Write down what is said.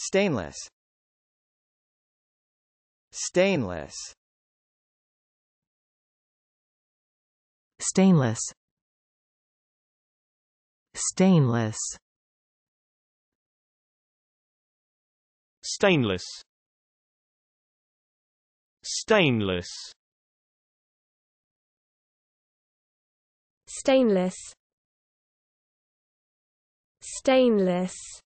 Stainless Stainless Stainless Stainless Stainless Stainless Stainless Stainless